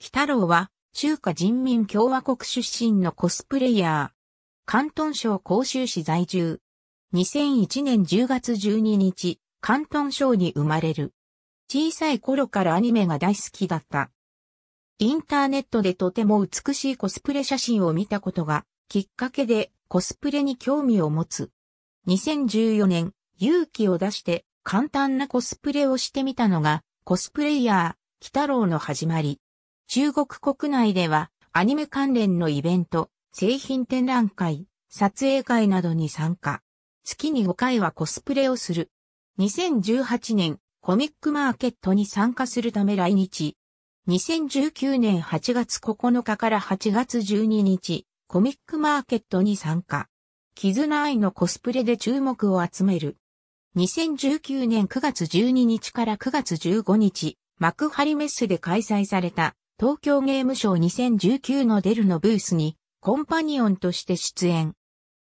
北郎は、中華人民共和国出身のコスプレイヤー。関東省広州市在住。2001年10月12日、関東省に生まれる。小さい頃からアニメが大好きだった。インターネットでとても美しいコスプレ写真を見たことが、きっかけでコスプレに興味を持つ。2014年、勇気を出して簡単なコスプレをしてみたのが、コスプレイヤー、北郎の始まり。中国国内ではアニメ関連のイベント、製品展覧会、撮影会などに参加。月に5回はコスプレをする。2018年コミックマーケットに参加するため来日。2019年8月9日から8月12日、コミックマーケットに参加。絆愛のコスプレで注目を集める。2019年9月12日から9月15日、幕張メッセで開催された東京ゲームショー2019のデルのブースにコンパニオンとして出演。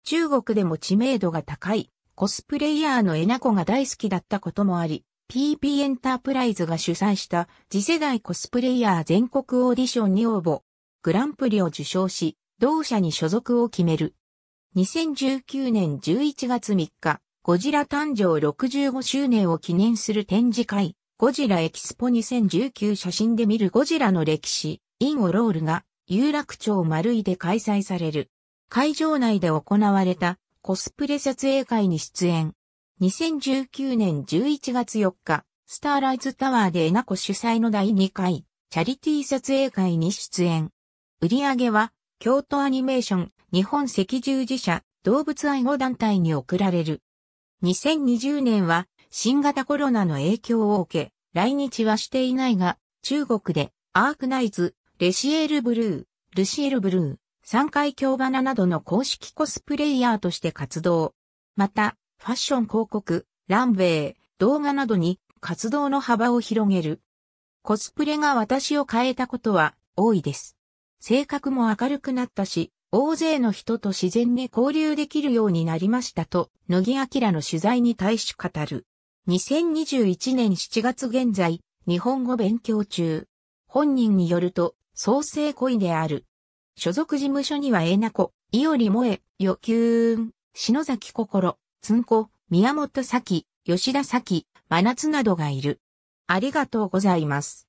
中国でも知名度が高いコスプレイヤーのエナコが大好きだったこともあり、PP エンタープライズが主催した次世代コスプレイヤー全国オーディションに応募、グランプリを受賞し、同社に所属を決める。2019年11月3日、ゴジラ誕生65周年を記念する展示会、ゴジラエキスポ2019写真で見るゴジラの歴史、インオロールが有楽町丸井で開催される。会場内で行われたコスプレ撮影会に出演。2019年11月4日、スターライズタワーでエナコ主催の第2回チャリティー撮影会に出演。売り上げは京都アニメーション日本赤十字社動物愛護団体に贈られる。2020年は新型コロナの影響を受け、来日はしていないが、中国でアークナイズ、レシエールブルー、ルシエルブルー、三階京花などの公式コスプレイヤーとして活動。また、ファッション広告、ランウェイ、動画などに活動の幅を広げる。コスプレが私を変えたことは多いです。性格も明るくなったし、大勢の人と自然に交流できるようになりましたと、野木明の取材に対し語る。2021年7月現在、日本語勉強中。本人によると、創生恋である。所属事務所にはえなこ、いおりもえ、よきゅーん、篠崎心、つんこ、宮本咲、吉田咲、真夏などがいる。ありがとうございます。